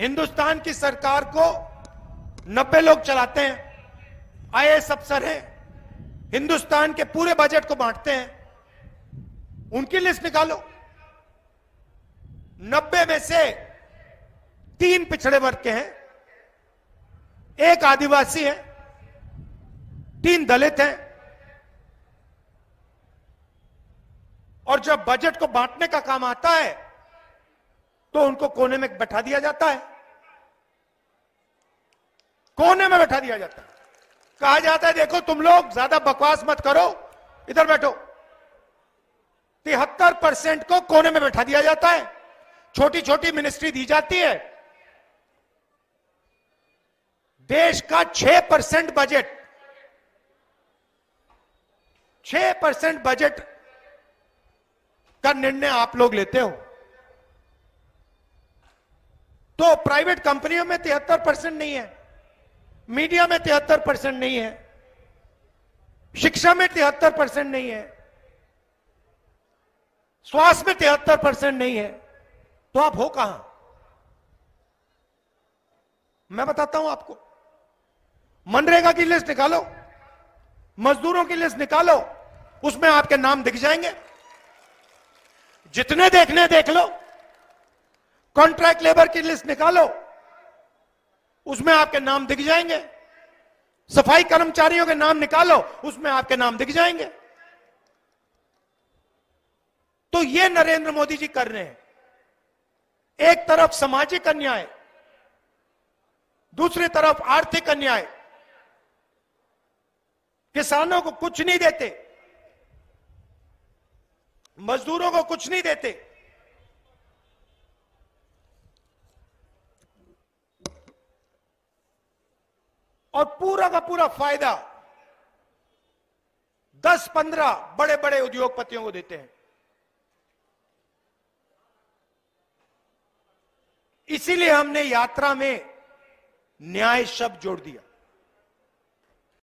हिंदुस्तान की सरकार को नब्बे लोग चलाते हैं आई अफसर हैं हिंदुस्तान के पूरे बजट को बांटते हैं उनकी लिस्ट निकालो नब्बे में से तीन पिछड़े वर्ग के हैं एक आदिवासी है तीन दलित हैं और जब बजट को बांटने का काम आता है तो उनको कोने में बैठा दिया जाता है कोने में बैठा दिया जाता है कहा जाता है देखो तुम लोग ज्यादा बकवास मत करो इधर बैठो तिहत्तर परसेंट को कोने में बैठा दिया जाता है छोटी छोटी मिनिस्ट्री दी जाती है देश का छह परसेंट बजट छह परसेंट बजट का निर्णय आप लोग लेते हो तो प्राइवेट कंपनियों में तिहत्तर परसेंट नहीं है मीडिया में तिहत्तर परसेंट नहीं है शिक्षा में तिहत्तर परसेंट नहीं है स्वास्थ्य में तिहत्तर परसेंट नहीं है तो आप हो कहां मैं बताता हूं आपको मनरेगा की लिस्ट निकालो मजदूरों की लिस्ट निकालो उसमें आपके नाम दिख जाएंगे जितने देखने देख लो कॉन्ट्रैक्ट लेबर की लिस्ट निकालो उसमें आपके नाम दिख जाएंगे सफाई कर्मचारियों के नाम निकालो उसमें आपके नाम दिख जाएंगे तो ये नरेंद्र मोदी जी कर रहे हैं एक तरफ सामाजिक अन्याय दूसरी तरफ आर्थिक अन्याय किसानों को कुछ नहीं देते मजदूरों को कुछ नहीं देते और पूरा का पूरा फायदा 10-15 बड़े बड़े उद्योगपतियों को देते हैं इसीलिए हमने यात्रा में न्याय शब्द जोड़ दिया